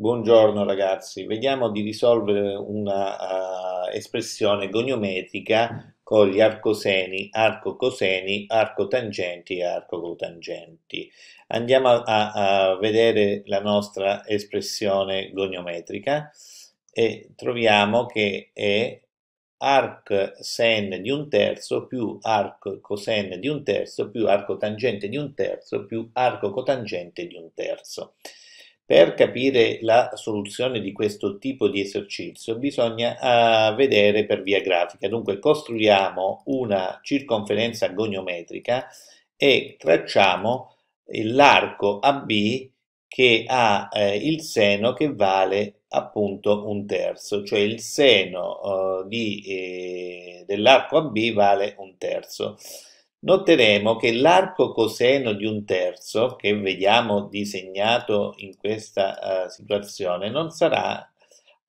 Buongiorno ragazzi, vediamo di risolvere una uh, espressione goniometrica con gli arcoseni, arcocoseni, arcotangenti e arcocotangenti. Andiamo a, a, vedere la nostra espressione goniometrica e troviamo che è arc sen di un terzo più arc cosen di un terzo più arcotangente di un terzo più arcocotangente di un terzo. Per capire la soluzione di questo tipo di esercizio bisogna eh, vedere per via grafica. Dunque costruiamo una circonferenza goniometrica e tracciamo eh, l'arco AB che ha eh, il seno che vale appunto un terzo, cioè il seno eh, eh, dell'arco AB vale un terzo noteremo che l'arco coseno di un terzo, che vediamo disegnato in questa uh, situazione, non sarà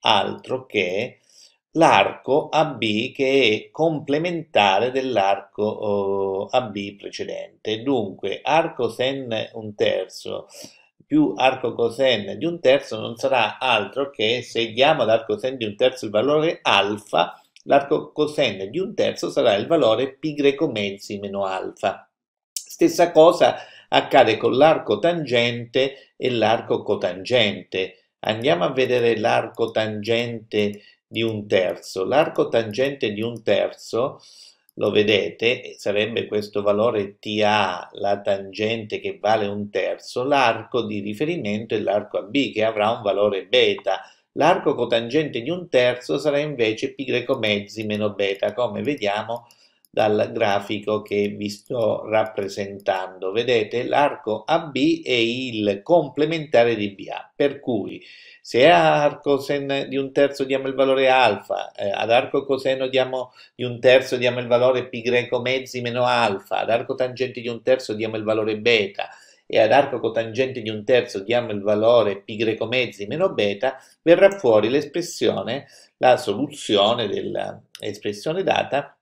altro che l'arco AB che è complementare dell'arco uh, eh, AB precedente. Dunque, arco sen un terzo più arco cosen di un terzo non sarà altro che, se diamo ad arco sen di un terzo il valore alfa, l'arco coseno di un terzo sarà il valore pi greco mezzi meno alfa. Stessa cosa accade con l'arco tangente e l'arco cotangente. Andiamo a vedere l'arco tangente di un terzo. L'arco tangente di un terzo, lo vedete, sarebbe questo valore TA, la tangente che vale un terzo, l'arco di riferimento è l'arco AB che avrà un valore beta L'arco cotangente di un terzo sarà invece pi greco mezzi meno beta, come vediamo dal grafico che vi sto rappresentando. Vedete, l'arco AB è il complementare di BA, per cui se a arco sen di un terzo diamo il valore alfa, eh, ad arco coseno diamo, di un terzo diamo il valore pi greco mezzi meno alfa, ad arco tangente di un terzo diamo il valore beta, e ad arco cotangente di un terzo diamo il valore pi greco mezzi meno beta, verrà fuori l'espressione, la soluzione dell'espressione data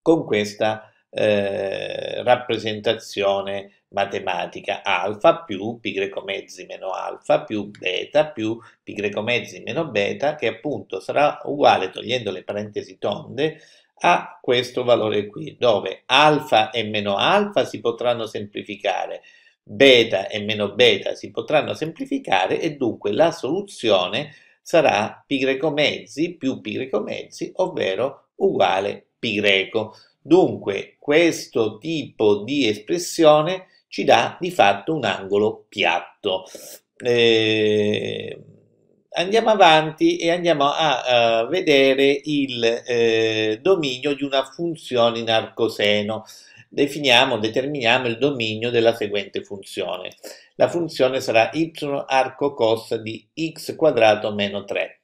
con questa eh, rappresentazione matematica alfa più pi greco mezzi meno alfa più beta più pi greco mezzi meno beta che appunto sarà uguale togliendo le parentesi tonde a questo valore qui dove alfa e meno alfa si potranno semplificare beta e meno beta si potranno semplificare e dunque la soluzione sarà pi greco mezzi più pi greco mezzi, ovvero uguale pi greco. Dunque questo tipo di espressione ci dà di fatto un angolo piatto. Eh, andiamo avanti e andiamo a, a vedere il eh, dominio di una funzione in arcoseno definiamo, determiniamo il dominio della seguente funzione. La funzione sarà y arco cos di x quadrato meno 3.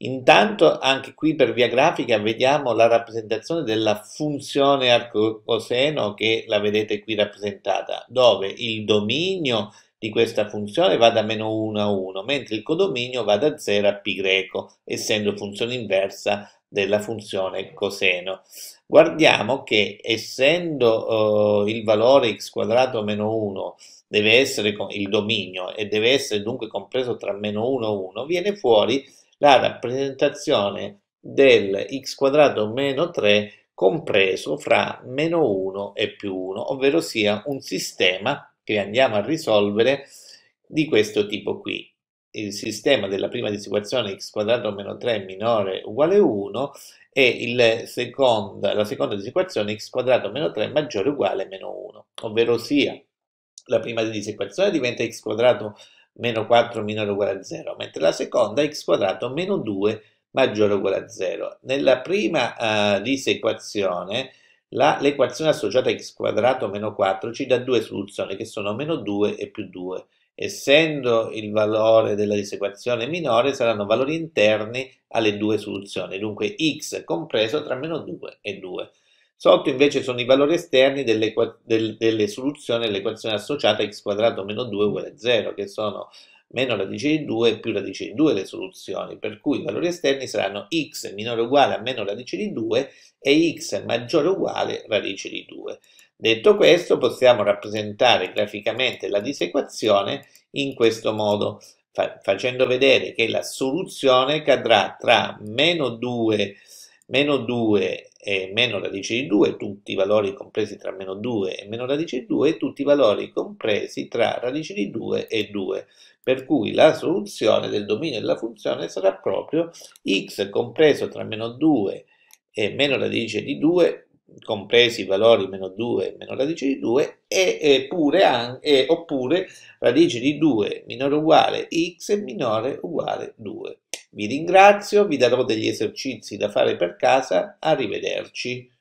Intanto anche qui per via grafica vediamo la rappresentazione della funzione arco coseno che la vedete qui rappresentata, dove il dominio di questa funzione va da meno 1 a 1, mentre il codominio va da 0 a π, essendo funzione inversa della funzione coseno. Guardiamo che essendo eh, il valore x quadrato meno 1 deve essere il dominio e deve essere dunque compreso tra meno 1 e 1, viene fuori la rappresentazione del x quadrato meno 3 compreso fra meno 1 e più 1, ovvero sia un sistema che andiamo a risolvere di questo tipo qui il sistema della prima disequazione x quadrato meno 3 minore uguale 1 e seconda, la seconda disequazione x quadrato meno 3 maggiore uguale meno 1, ovvero sia la prima disequazione diventa x quadrato meno 4 minore uguale a 0, mentre la seconda x quadrato meno 2 maggiore uguale a 0. Nella prima uh, eh, disequazione l'equazione associata a x quadrato meno 4 ci dà due soluzioni che sono meno 2 e più 2 essendo il valore della disequazione minore, saranno valori interni alle due soluzioni, dunque x compreso tra meno 2 e 2. Sotto invece sono i valori esterni delle, del, delle soluzioni all'equazione associata x quadrato meno 2 uguale a 0, che sono meno radice di 2 più radice di 2 le soluzioni, per cui i valori esterni saranno x minore o uguale a meno radice di 2 e x maggiore o uguale radice di 2. Detto questo, possiamo rappresentare graficamente la disequazione in questo modo, fa facendo vedere che la soluzione cadrà tra meno 2, meno 2 e meno radice di 2, tutti i valori compresi tra meno 2 e meno radice di 2, tutti i valori compresi tra radice di 2 e 2, per cui la soluzione del dominio della funzione sarà proprio x compreso tra meno 2 e meno radice di 2 compresi i valori meno 2 meno radice di 2 e, e pure an, e, oppure radice di 2 minore uguale x minore uguale 2. Vi ringrazio, vi darò degli esercizi da fare per casa, arrivederci.